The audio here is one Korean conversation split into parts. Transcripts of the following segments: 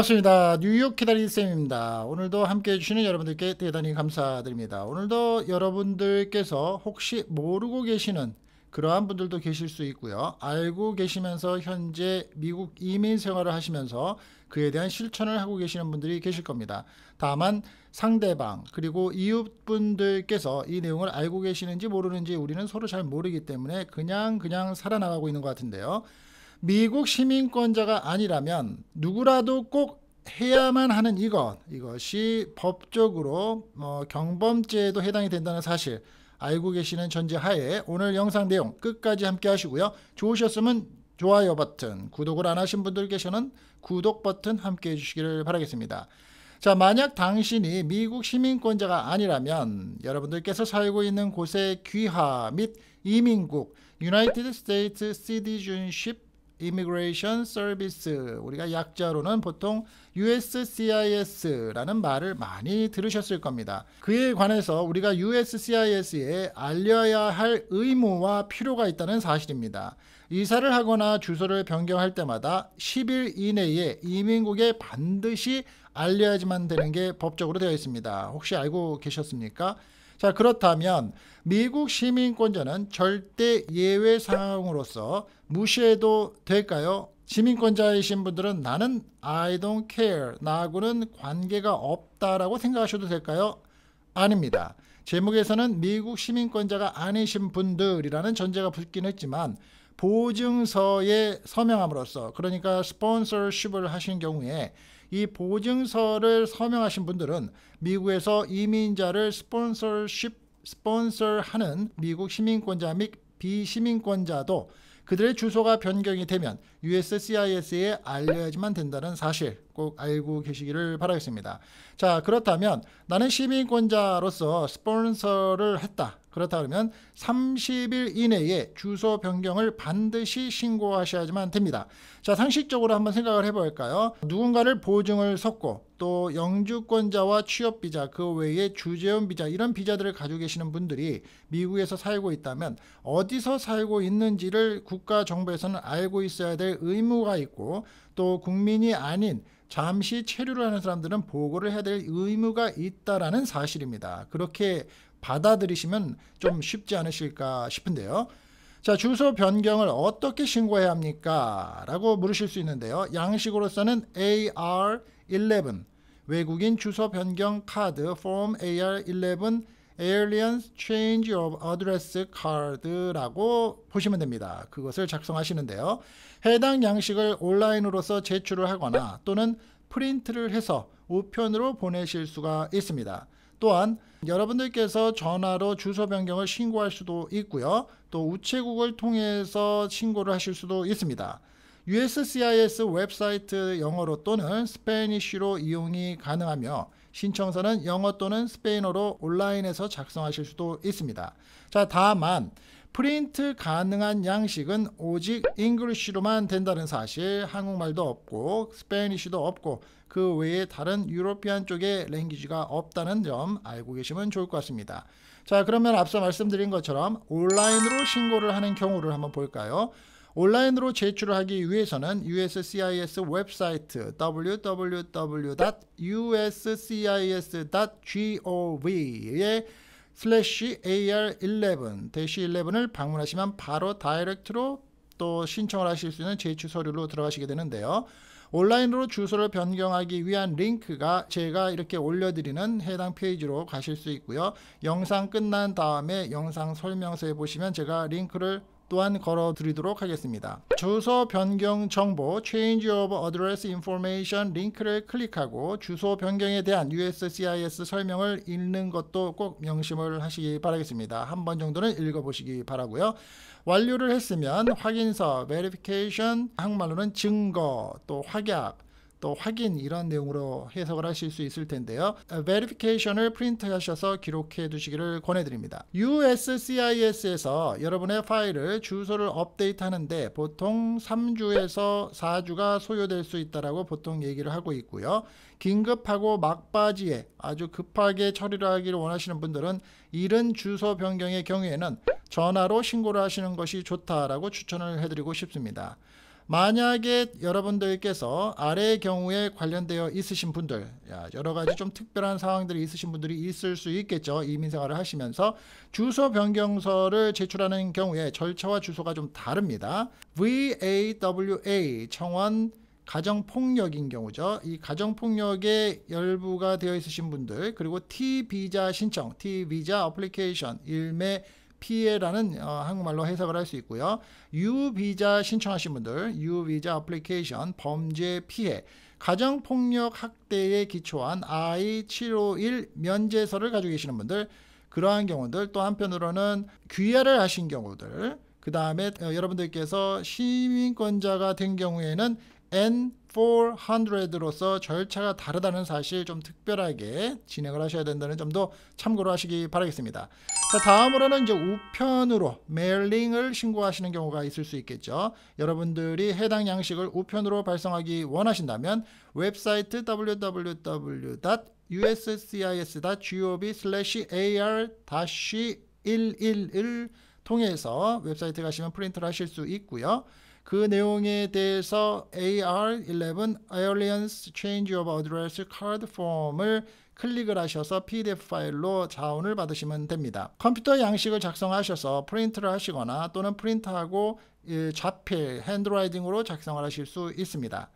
반갑습니다. 뉴욕 기다리 쌤입니다. 오늘도 함께 해주시는 여러분들께 대단히 감사드립니다. 오늘도 여러분들께서 혹시 모르고 계시는 그러한 분들도 계실 수 있고요. 알고 계시면서 현재 미국 이민 생활을 하시면서 그에 대한 실천을 하고 계시는 분들이 계실 겁니다. 다만 상대방 그리고 이웃분들께서 이 내용을 알고 계시는지 모르는지 우리는 서로 잘 모르기 때문에 그냥 그냥 살아나가고 있는 것 같은데요. 미국 시민권자가 아니라면 누구라도 꼭 해야만 하는 이것 이것이 법적으로 어, 경범죄에도 해당이 된다는 사실 알고 계시는 전제하에 오늘 영상 내용 끝까지 함께 하시고요. 좋으셨으면 좋아요 버튼, 구독을 안 하신 분들 계시는 구독 버튼 함께 해주시기를 바라겠습니다. 자, 만약 당신이 미국 시민권자가 아니라면 여러분들께서 살고 있는 곳의 귀화 및 이민국, United States Citizenship Immigration Service 우리가 약자로는 보통 USCIS라는 말을 많이 들으셨을 겁니다. 그에 관해서 우리가 USCIS에 알려야 할 의무와 필요가 있다는 사실입니다. 이사를 하거나 주소를 변경할 때마다 10일 이내에 이민국에 반드시 알려야지만 되는 게 법적으로 되어 있습니다. 혹시 알고 계셨습니까? 자 그렇다면 미국 시민권자는 절대 예외 상황으로서 무시해도 될까요? 시민권자이신 분들은 나는 I don't care 나하고는 관계가 없다라고 생각하셔도 될까요? 아닙니다. 제목에서는 미국 시민권자가 아니신 분들이라는 전제가 붙긴 했지만 보증서에 서명함으로써 그러니까 스폰서십을 하신 경우에 이 보증서를 서명하신 분들은 미국에서 이민자를 스폰서십 스폰서하는 미국 시민권자 및 비시민권자도 그들의 주소가 변경이 되면 USCIS에 알려야지만 된다는 사실 꼭 알고 계시기를 바라겠습니다. 자, 그렇다면 나는 시민권자로서 스폰서를 했다. 그렇다면 그러 30일 이내에 주소 변경을 반드시 신고하셔야지만 됩니다. 자, 상식적으로 한번 생각을 해볼까요? 누군가를 보증을 섰고 또 영주권자와 취업비자 그 외에 주재원 비자 이런 비자들을 가지고 계시는 분들이 미국에서 살고 있다면 어디서 살고 있는지를 국가 정부에서는 알고 있어야 될 의무가 있고 또 국민이 아닌 잠시 체류를 하는 사람들은 보고를 해야 될 의무가 있다라는 사실입니다. 그렇게 받아들이시면 좀 네. 쉽지 않으실까 싶은데요. 자, 주소 변경을 어떻게 신고해야 합니까? 라고 물으실 수 있는데요. 양식으로서는 AR11 외국인 주소 변경 카드 Form AR11 Aliens Change of Address Card라고 보시면 됩니다. 그것을 작성하시는데요. 해당 양식을 온라인으로서 제출을 하거나 네. 또는 프린트를 해서 우편으로 보내실 수가 있습니다. 또한 여러분들께서 전화로 주소 변경을 신고할 수도 있고요. 또 우체국을 통해서 신고를 하실 수도 있습니다. USCIS 웹사이트 영어로 또는 스페니쉬로 이용이 가능하며 신청서는 영어 또는 스페인어로 온라인에서 작성하실 수도 있습니다. 자, 다만 프린트 가능한 양식은 오직 잉글리쉬로만 된다는 사실 한국말도 없고 스페니쉬도 없고 그 외에 다른 유로피안 쪽에 랭귀지가 없다는 점 알고 계시면 좋을 것 같습니다. 자 그러면 앞서 말씀드린 것처럼 온라인으로 신고를 하는 경우를 한번 볼까요? 온라인으로 제출을 하기 위해서는 USCIS 웹사이트 www.uscis.gov에 슬래시 AR11-11을 방문하시면 바로 다이렉트로 또 신청을 하실 수 있는 제출 서류로 들어가시게 되는데요. 온라인으로 주소를 변경하기 위한 링크가 제가 이렇게 올려드리는 해당 페이지로 가실 수 있고요. 영상 끝난 다음에 영상 설명서에 보시면 제가 링크를 또한 걸어드리도록 하겠습니다. 주소 변경 정보 (Change of Address Information) 링크를 클릭하고 주소 변경에 대한 USCIS 설명을 읽는 것도 꼭 명심을 하시기 바라겠습니다. 한 번 정도는 읽어보시기 바라고요. 완료를 했으면 확인서 (Verification) 한국말로는 증거 또 확약 또 확인 이런 내용으로 해석을 하실 수 있을 텐데요. 어, verification을 프린트하셔서 기록해 두시기를 권해드립니다. USCIS에서 여러분의 파일을 주소를 업데이트하는데 보통 3주에서 4주가 소요될 수 있다라고 보통 얘기를 하고 있고요. 긴급하고 막바지에 아주 급하게 처리를 하기를 원하시는 분들은 이런 주소 변경의 경우에는 전화로 신고를 하시는 것이 좋다라고 추천을 해드리고 싶습니다. 만약에 여러분들께서 아래의 경우에 관련되어 있으신 분들 여러 가지 좀 특별한 상황들이 있으신 분들이 있을 수 있겠죠. 이민생활을 하시면서 주소 변경서를 제출하는 경우에 절차와 주소가 좀 다릅니다. VAWA 청원 가정폭력인 경우죠. 이 가정폭력에 열부가 되어 있으신 분들 그리고 T 비자 신청, T 비자 어플리케이션 일매 피해라는 어, 한국말로 해석을 할 수 있고요. U 비자 신청하신 분들, U 비자 애플리케이션 범죄 피해 가정 폭력 학대에 기초한 I 751 면제서를 가지고 계시는 분들 그러한 경우들 또 한편으로는 귀화를 하신 경우들 그 다음에 어, 여러분들께서 시민권자가 된 경우에는 N 400로서 절차가 다르다는 사실 좀 특별하게 진행을 하셔야 된다는 점도 참고로 하시기 바라겠습니다. 자, 다음으로는 이제 우편으로 메일링을 신고하시는 경우가 있을 수 있겠죠. 여러분들이 해당 양식을 우편으로 발송하기 원하신다면 웹사이트 www. u s c i s g o v a r 1 1을 통해서 웹사이트 가시면 프린트를 하실 수 있고요. 그 내용에 대해서 AR11 Alliance Change of Address Card Form을 클릭을 하셔서 PDF 파일로 자원을 받으시면 됩니다. 컴퓨터 양식을 작성하셔서 프린트를 하시거나 또는 프린트하고 예, 좌필 핸드라이딩으로 작성을 하실 수 있습니다.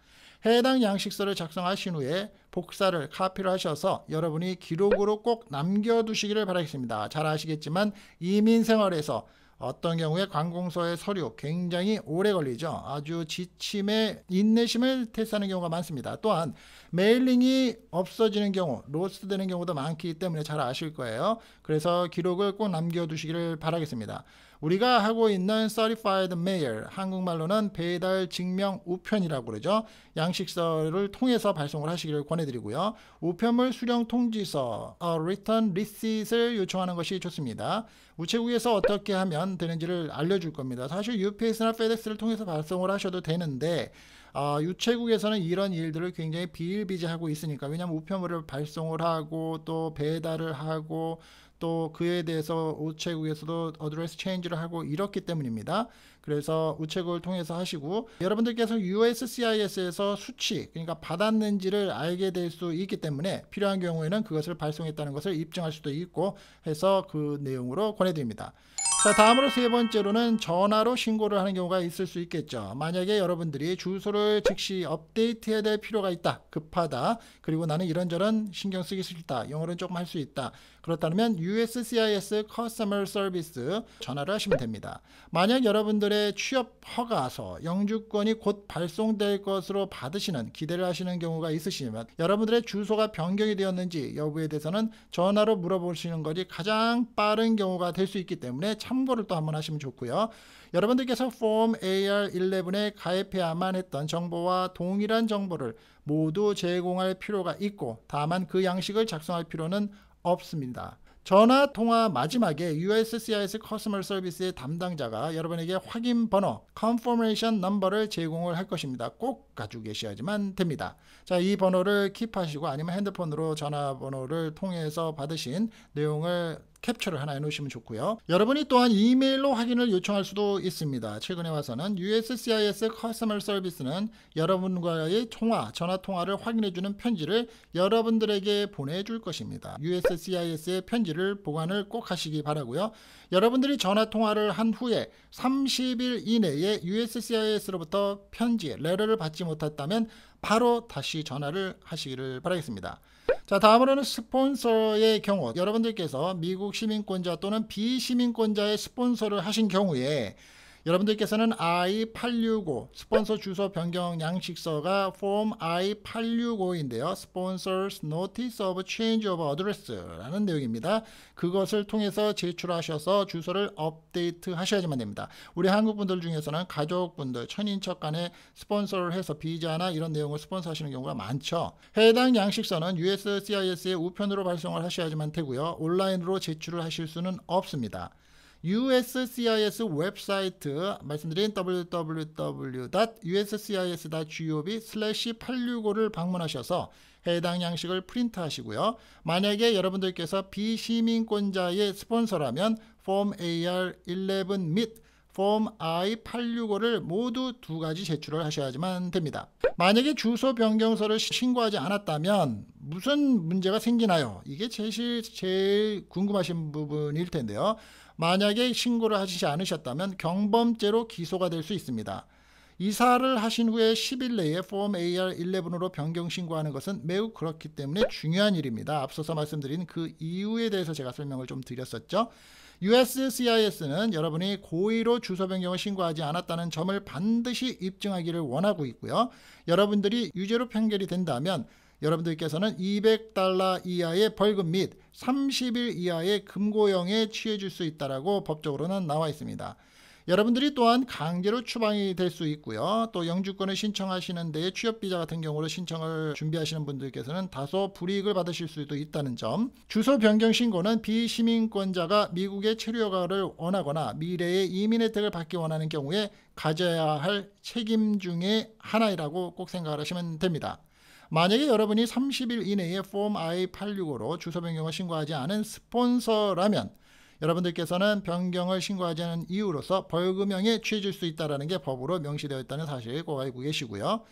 해당 양식서를 작성하신 후에 복사를 카피를 하셔서 여러분이 기록으로 꼭 남겨두시기를 바라겠습니다. 잘 아시겠지만 이민생활에서 어떤 경우에 관공서의 서류 굉장히 오래 걸리죠. 아주 지침에 인내심을 테스트하는 경우가 많습니다. 또한 메일링이 없어지는 경우, 로스트되는 경우도 많기 때문에 잘 아실 거예요. 그래서 기록을 꼭 남겨두시기를 바라겠습니다. 우리가 하고 있는 Certified Mail, 한국말로는 배달 증명 우편이라고 그러죠. 양식서를 통해서 발송을 하시기를 권해드리고요. 우편물 수령 통지서, 어, Return Receipt을 요청하는 것이 좋습니다. 우체국에서 어떻게 하면 되는지를 알려줄 겁니다. 사실 UPS나 FedEx를 통해서 발송을 하셔도 되는데 어, 우체국에서는 이런 일들을 굉장히 비일비재하고 있으니까 왜냐하면 우편물을 발송을 하고 또 배달을 하고 또 그에 대해서 우체국에서도 어드레스 체인지를 하고 이렇기 때문입니다. 그래서 우체국을 통해서 하시고 여러분들께서 USCIS에서 수치 그러니까 받았는지를 알게 될 수 있기 때문에 필요한 경우에는 그것을 발송했다는 것을 입증할 수도 있고 해서 그 내용으로 권해드립니다. 자 다음으로 세 번째로는 전화로 신고를 하는 경우가 있을 수 있겠죠. 만약에 여러분들이 주소를 즉시 업데이트해야 될 필요가 있다. 급하다. 그리고 나는 이런저런 신경 쓰기 싫다. 영어를 조금 할 수 있다. 그렇다면 USCIS Customer Service 전화를 하시면 됩니다. 만약 여러분들의 취업 허가서 영주권이 곧 발송될 것으로 받으시는 기대를 하시는 경우가 있으시면 여러분들의 주소가 변경이 되었는지 여부에 대해서는 전화로 물어보시는 것이 가장 빠른 경우가 될 수 있기 때문에 참 참고를 또 한번 하시면 좋고요. 여러분들께서 폼 AR11에 가입해야만 했던 정보와 동일한 정보를 모두 제공할 필요가 있고 다만 그 양식을 작성할 필요는 없습니다. 전화 통화 마지막에 USCIS 커스텀 서비스의 담당자가 여러분에게 확인 번호 (confirmation number)를 제공을 할 것입니다. 꼭 가지고 계셔야지만 됩니다. 자, 이 번호를 킵하시고 아니면 핸드폰으로 전화번호를 통해서 받으신 내용을 캡처를 하나 해놓으시면 좋고요. 여러분이 또한 이메일로 확인을 요청할 수도 있습니다. 최근에 와서는 USCIS 커스터머 서비스는 여러분과의 통화, 전화 통화를 확인해주는 편지를 여러분들에게 보내줄 것입니다. USCIS의 편지를 보관을 꼭 하시기 바라고요. 여러분들이 전화 통화를 한 후에 30일 이내에 USCIS로부터 편지, 레러를 받지 못했다면 바로 다시 전화를 하시기를 바라겠습니다. 자 다음으로는 스폰서의 경우 여러분들께서 미국 시민권자 또는 비시민권자의 스폰서를 하신 경우에 여러분들께서는 I865 스폰서 주소 변경 양식서가 form I865인데요. Sponsors Notice of Change of Address라는 내용입니다. 그것을 통해서 제출하셔서 주소를 업데이트 하셔야지만 됩니다. 우리 한국분들 중에서는 가족분들, 천인척 간에 스폰서를 해서 비자나 이런 내용을 스폰서 하시는 경우가 많죠. 해당 양식서는 USCIS의 우편으로 발송을 하셔야지만 되고요. 온라인으로 제출을 하실 수는 없습니다. USCIS 웹사이트 말씀드린 www.uscis.gov/865를 방문하셔서 해당 양식을 프린트하시고요. 만약에 여러분들께서 비시민권자의 스폰서라면 폼 AR11 및폼 I865를 모두 두 가지 제출을 하셔야지만 됩니다. 만약에 주소 변경서를 신고하지 않았다면 무슨 문제가 생기나요? 이게 제일, 제일 궁금하신 부분일 텐데요. 만약에 신고를 하시지 않으셨다면 경범죄로 기소가 될 수 있습니다. 이사를 하신 후에 10일 내에 Form AR11으로 변경 신고하는 것은 매우 그렇기 때문에 중요한 일입니다. 앞서서 말씀드린 그 이유에 대해서 제가 설명을 좀 드렸었죠. USCIS는 여러분이 고의로 주소 변경을 신고하지 않았다는 점을 반드시 입증하기를 원하고 있고요. 여러분들이 유죄로 판결이 된다면 여러분들께서는 200달러 이하의 벌금 및 30일 이하의 금고형에 취해질 수 있다라고 법적으로는 나와 있습니다. 여러분들이 또한 강제로 추방이 될 수 있고요. 또 영주권을 신청하시는 데에 취업비자 같은 경우로 신청을 준비하시는 분들께서는 다소 불이익을 받으실 수도 있다는 점. 주소 변경 신고는 비시민권자가 미국의 체류 허가를 원하거나 미래의 이민 혜택을 받기 원하는 경우에 가져야 할 책임 중의 하나이라고 꼭 생각을 하시면 됩니다. 만약에 여러분이 30일 이내에 Form I-865로 주소 변경을 신고하지 않은 스폰서라면 여러분들께서는 변경을 신고하지 않은 이유로서 벌금형에 취해질 수 있다는 게 법으로 명시되어 있다는 사실 꼭 알고 계시고요.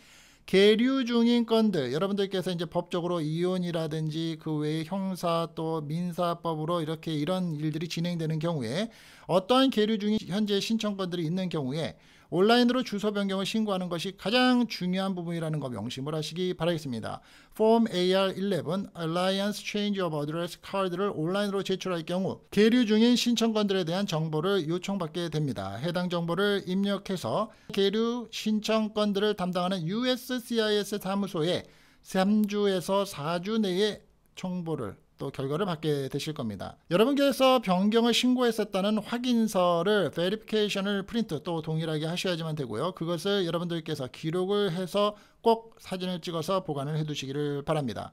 계류 중인 건들 여러분들께서 이제 법적으로 이혼이라든지 그 외에 형사 또 민사법으로 이렇게 이런 일들이 진행되는 경우에 어떠한 계류 중인 현재 신청건들이 있는 경우에 온라인으로 주소 변경을 신고하는 것이 가장 중요한 부분이라는 거 명심을 하시기 바라겠습니다. Form AR11 Alliance Change of Address c a 를 온라인으로 제출할 경우 계류 중인 신청건들에 대한 정보를 요청받게 됩니다. 해당 정보를 입력해서 계류 신청건들을 담당하는 USCIS 사무소에 3주에서 4주 내에 정보를 또 결과를 받게 되실 겁니다. 여러분께서 변경을 신고했었다는 확인서를 v e r i i f c a t i o n 을 프린트 또 동일하게 하셔야지만 되고요. 그것을 여러분들께서 기록을 해서 꼭 사진을 찍어서 보관을 해두시기를 바랍니다.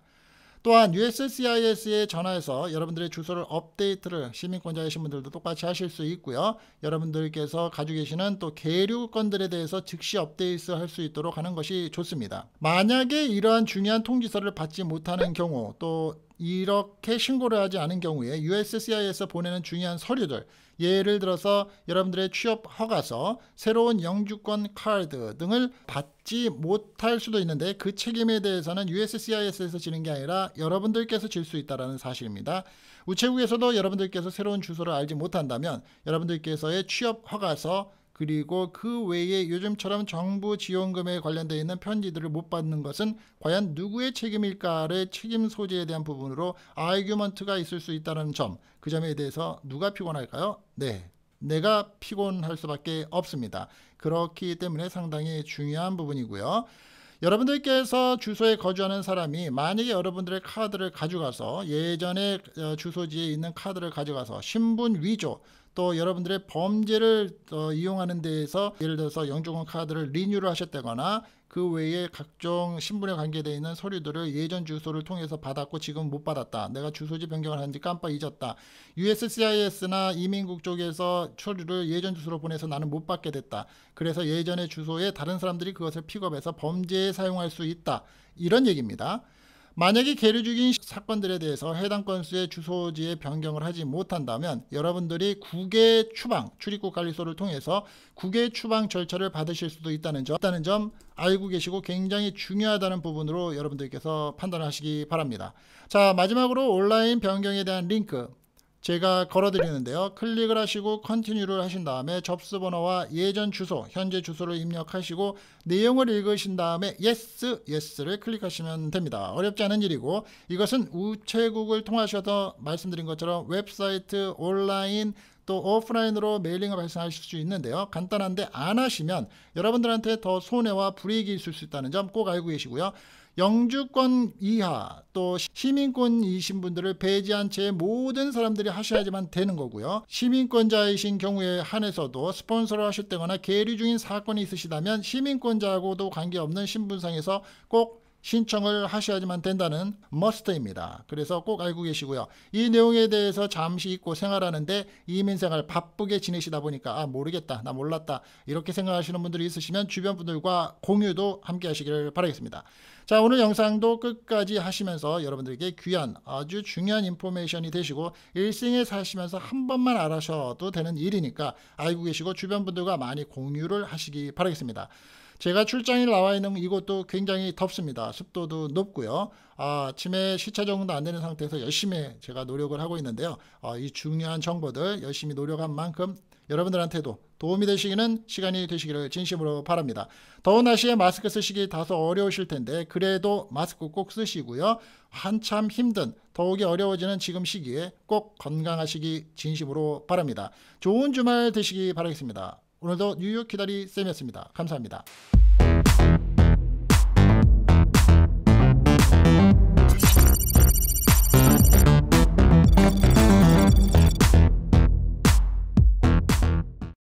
또한 USCIS에 전화해서 여러분들의 주소를 업데이트를 시민권자이신 분들도 똑같이 하실 수 있고요. 여러분들께서 가지고 계시는 또계류권들에 대해서 즉시 업데이트 할수 있도록 하는 것이 좋습니다. 만약에 이러한 중요한 통지서를 받지 못하는 경우 또 이렇게 신고를 하지 않은 경우에 USCI에서 s 보내는 중요한 서류들 예를 들어서 여러분들의 취업 허가서, 새로운 영주권 카드 등을 받지 못할 수도 있는데 그 책임에 대해서는 USCIS에서 지는 게 아니라 여러분들께서 질 수 있다는 사실입니다. 우체국에서도 여러분들께서 새로운 주소를 알지 못한다면 여러분들께서의 취업 허가서, 그리고 그 외에 요즘처럼 정부 지원금에 관련되어 있는 편지들을 못 받는 것은 과연 누구의 책임일까를 책임 소재에 대한 부분으로 아이규먼트가 있을 수 있다는 점, 그 점에 대해서 누가 피곤할까요? 네, 내가 피곤할 수밖에 없습니다. 그렇기 때문에 상당히 중요한 부분이고요. 여러분들께서 주소에 거주하는 사람이 만약에 여러분들의 카드를 가져가서 예전에 어, 주소지에 있는 카드를 가져가서 신분 위조 또 여러분들의 범죄를 어, 이용하는 데에서 예를 들어서 영주권 카드를 리뉴를 하셨다거나 그 외에 각종 신분에 관계되어 있는 서류들을 예전 주소를 통해서 받았고 지금 못 받았다. 내가 주소지 변경을 하는지 깜빡 잊었다. USCIS나 이민국 쪽에서 서류를 예전 주소로 보내서 나는 못 받게 됐다. 그래서 예전의 주소에 다른 사람들이 그것을 픽업해서 범죄에 사용할 수 있다. 이런 얘기입니다. 만약에 개를 죽인 사건들에 대해서 해당 건수의 주소지의 변경을 하지 못한다면 여러분들이 국외 추방 출입국 관리소를 통해서 국외 추방 절차를 받으실 수도 있다는 점, 있다는 점 알고 계시고 굉장히 중요하다는 부분으로 여러분들께서 판단하시기 바랍니다. 자 마지막으로 온라인 변경에 대한 링크 제가 걸어드리는데요. 클릭을 하시고 컨티뉴를 하신 다음에 접수번호와 예전 주소, 현재 주소를 입력하시고 내용을 읽으신 다음에 yes, yes를 클릭하시면 됩니다. 어렵지 않은 일이고 이것은 우체국을 통하셔서 말씀드린 것처럼 웹사이트, 온라인, 또 오프라인으로 메일링을 발생하실 수 있는데요. 간단한데 안 하시면 여러분들한테 더 손해와 불이익이 있을 수 있다는 점 꼭 알고 계시고요. 영주권 이하 또 시민권이신 분들을 배제한 채 모든 사람들이 하셔야지만 되는 거고요. 시민권자이신 경우에 한해서도 스폰서를 하실 때거나 계류 중인 사건이 있으시다면 시민권자하고도 관계없는 신분상에서 꼭 신청을 하셔야지만 된다는 머스 s 입니다 그래서 꼭 알고 계시고요. 이 내용에 대해서 잠시 잊고 생활하는데 이민 생활 바쁘게 지내시다 보니까 아 모르겠다 나 몰랐다 이렇게 생각하시는 분들이 있으시면 주변 분들과 공유도 함께 하시기를 바라겠습니다. 자 오늘 영상도 끝까지 하시면서 여러분들에게 귀한 아주 중요한 인포메이션이 되시고 일생에 사시면서 한 번만 알아셔도 되는 일이니까 알고 계시고 주변 분들과 많이 공유를 하시기 바라겠습니다. 제가 출장이 나와 있는 이곳도 굉장히 덥습니다. 습도도 높고요. 아, 침에 시차 적응도 안 되는 상태에서 열심히 제가 노력을 하고 있는데요. 아, 이 중요한 정보들 열심히 노력한 만큼 여러분들한테도 도움이 되시기는 시간이 되시기를 진심으로 바랍니다. 더운 날씨에 마스크 쓰시기 다소 어려우실 텐데 그래도 마스크 꼭 쓰시고요. 한참 힘든 더욱이 어려워지는 지금 시기에 꼭 건강하시기 진심으로 바랍니다. 좋은 주말 되시기 바라겠습니다. 오늘도 뉴욕 기다리 쌤이었습니다. 감사합니다.